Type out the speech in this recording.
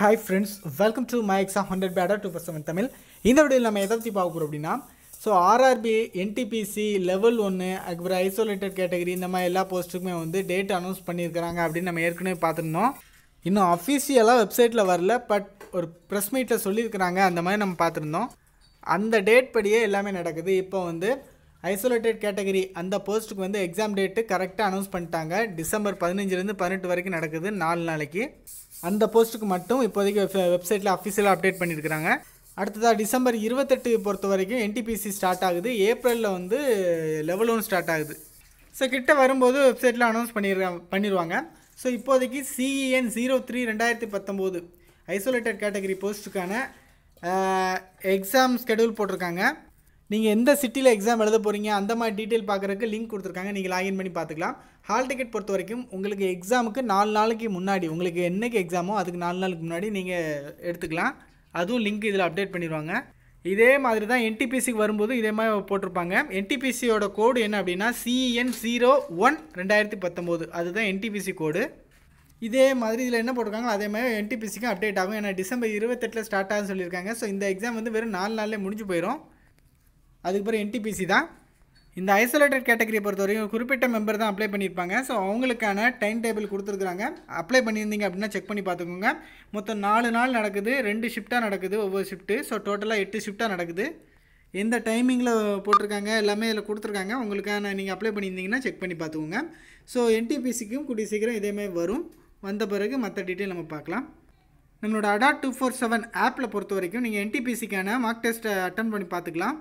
hi friends welcome to my exam hundred பேடர் two person Tamil இந்த வீடியோவில் நம்ம எதை பற்றி பார்க்க போகிறோம் அப்படின்னா ஸோ ஆர்ஆர்பி என்டிபிசி லெவல் ஒன்று அதுக்கப்புறம் ஐசோலேட்டட் கேட்டகரி இந்த மாதிரி எல்லா போஸ்ட்டுக்குமே வந்து டேட் அனௌன்ஸ் பண்ணியிருக்கிறாங்க அப்படின்னு நம்ம ஏற்கனவே பார்த்துருந்தோம் இன்னும் அஃபீஷியலாக வெப்சைட்டில் வரல பட் ஒரு ப்ரெஸ் மீட்டில் சொல்லியிருக்கிறாங்க அந்த மாதிரி நம்ம பார்த்துருந்தோம் அந்த டேட் படியே எல்லாமே நடக்குது இப்போ வந்து ஐசோலேட்டட் கேட்டகரி அந்த போஸ்ட்டுக்கு வந்து எக்ஸாம் டேட்டு கரெக்டாக அனௌன்ஸ் பண்ணிட்டாங்க டிசம்பர் பதினஞ்சுலேருந்து பதினெட்டு வரைக்கும் நடக்குது நாலு நாளைக்கு அந்த போஸ்ட்டுக்கு மட்டும் இப்போதைக்கு வெப்சைட்டில் அஃபிஷியலாக அப்டேட் பண்ணியிருக்கிறாங்க அடுத்ததாக டிசம்பர் இருபத்தெட்டு பொறுத்த வரைக்கும் என்டிபிசி ஸ்டார்ட் ஆகுது ஏப்ரலில் வந்து லெவல் ஒன் ஸ்டார்ட் ஆகுது ஸோ கிட்ட வரும்போது வெப்சைட்டில் அனௌன்ஸ் பண்ணிடுறாங்க பண்ணிடுவாங்க ஸோ இப்போதைக்கு சிஇஎன் ஜீரோ e த்ரீ ரெண்டாயிரத்தி பத்தொம்போது ஐசோலேட்டட் கேட்டகரி போஸ்ட்டுக்கான எக்ஸாம் ஸ்கெடியூல் போட்டிருக்காங்க நீங்கள் எந்த சிட்டியில் எக்ஸாம் எழுத போகிறீங்க அந்த மாதிரி டீட்டெயில் பார்க்குறதுக்கு லிங்க் கொடுத்துருக்காங்க நீங்கள் லாகின் பண்ணி பார்த்துக்கலாம் ஹால் டிக்கெட் பொறுத்த வரைக்கும் உங்களுக்கு எக்ஸாமுக்கு நாலு நாளைக்கு முன்னாடி உங்களுக்கு என்றைக்கு எக்ஸாமோ அதுக்கு நாலு நாளுக்கு முன்னாடி நீங்கள் எடுத்துக்கலாம் அதுவும் லிங்க் இதில் அப்டேட் பண்ணிடுவாங்க இதே மாதிரி தான் என்டிபிசிக்கு வரும்போது இதே மாதிரி போட்டிருப்பாங்க என்டிபிசியோட கோடு என்ன அப்படின்னா சிஎன் ஜீரோ ஒன் ரெண்டாயிரத்தி பத்தொம்போது அதுதான் என்டிபிசி கோடு இதே மாதிரி இதில் என்ன போட்டிருக்காங்க அதே மாதிரி என்டிபிசிக்கும் அப்டேட் ஆகும் ஏன்னா டிசம்பர் இருபத்தெட்டில் ஸ்டார்ட் ஆகுன்னு சொல்லியிருக்காங்க ஸோ இந்த எக்ஸாம் வந்து வெறும் நாலு நாளில் முடிஞ்சு போயிடும் அதுக்கப்புறம் என்டிபிசி தான் இந்த ஐசோலேட்டட் கேட்டகரியை பொறுத்த வரைக்கும் குறிப்பிட்ட மெம்பர் தான் அப்ளை பண்ணியிருப்பாங்க ஸோ அவங்களுக்கான டைம் டேபிள் கொடுத்துருக்குறாங்க அப்ளை பண்ணியிருந்தீங்க அப்படின்னா செக் பண்ணி பார்த்துக்கோங்க மொத்தம் நாலு நாள் நடக்குது ரெண்டு ஷிஃப்ட்டாக நடக்குது ஒவ்வொரு ஷிஃப்ட்டு ஸோ டோட்டலாக எட்டு ஷிஃப்ட்டாக நடக்குது எந்த டைமிங்கில் போட்டிருக்காங்க எல்லாமே இதில் கொடுத்துருக்காங்க உங்களுக்கான நீங்கள் அப்ளை பண்ணியிருந்தீங்கன்னா செக் பண்ணி பார்த்துக்கோங்க ஸோ என்டிபிசிக்கும் கூடிய சீக்கிரம் இதேமாதிரி வரும் வந்த பிறகு மற்ற டீட்டெயில் நம்ம பார்க்கலாம் நம்மளோட அடாட் டூ ஃபோர் செவன் ஆப்பில் பொறுத்த வரைக்கும் நீங்கள் என்டிபிசிக்கான மார்க் டெஸ்ட்டை அட்டன் பண்ணி பார்த்துக்கலாம்